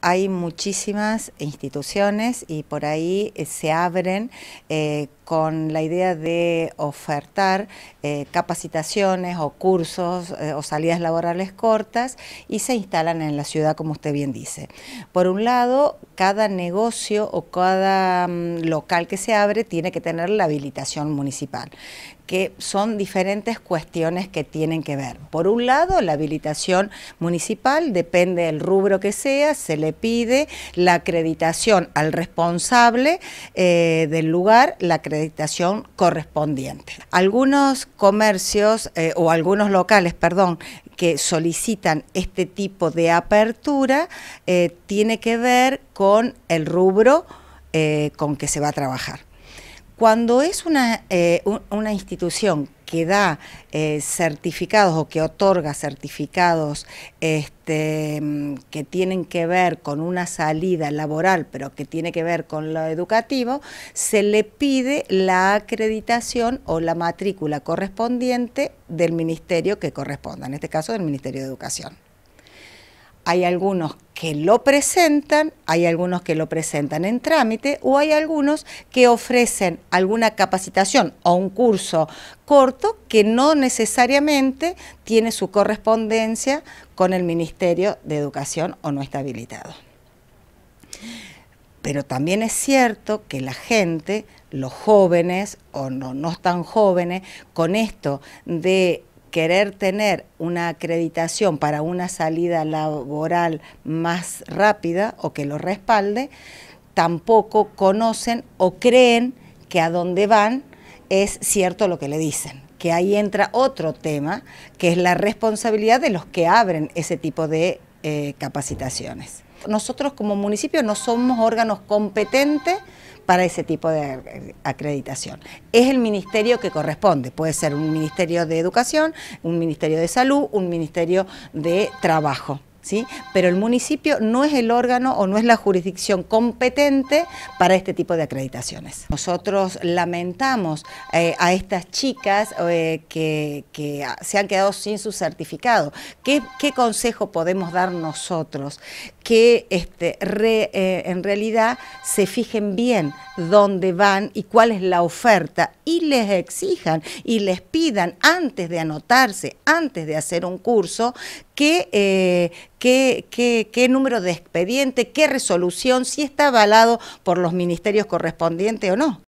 hay muchísimas instituciones y por ahí eh, se abren eh, con la idea de ofertar eh, capacitaciones o cursos o salidas laborales cortas y se instalan en la ciudad, como usted bien dice. Por un lado, cada negocio o cada mm, local que se abre tiene que tener la habilitación municipal que son diferentes cuestiones que tienen que ver. Por un lado, la habilitación municipal depende del rubro que sea, se le pide la acreditación al responsable eh, del lugar, la acreditación correspondiente. Algunos comercios eh, o algunos locales, perdón, que solicitan este tipo de apertura eh, tiene que ver con el rubro con que se va a trabajar. Cuando es una, una institución que da eh, certificados o que otorga certificados este, mm, que tienen que ver con una salida laboral, pero que tiene que ver con lo educativo, se le pide la acreditación o la matrícula correspondiente del ministerio que corresponda, en este caso del Ministerio de Educación. Hay algunos que lo presentan, hay algunos que lo presentan en trámite o hay algunos que ofrecen alguna capacitación o un curso corto que no necesariamente tiene su correspondencia con el Ministerio de Educación o no está habilitado. Pero también es cierto que la gente, los jóvenes o no, no tan jóvenes, con esto de querer tener una acreditación para una salida laboral más rápida o que lo respalde, tampoco conocen o creen que a dónde van es cierto lo que le dicen que ahí entra otro tema, que es la responsabilidad de los que abren ese tipo de eh, capacitaciones. Nosotros como municipio no somos órganos competentes para ese tipo de acreditación. Es el ministerio que corresponde, puede ser un ministerio de educación, un ministerio de salud, un ministerio de trabajo. ¿Sí? Pero el municipio no es el órgano o no es la jurisdicción competente para este tipo de acreditaciones. Nosotros lamentamos eh, a estas chicas eh, que, se han quedado sin su certificado. ¿Qué consejo podemos dar nosotros? que este, eh, en realidad se fijen bien dónde van y cuál es la oferta y les exijan y les pidan antes de anotarse, antes de hacer un curso, qué, eh, qué, qué número de expediente, qué resolución, si está avalado por los ministerios correspondientes o no.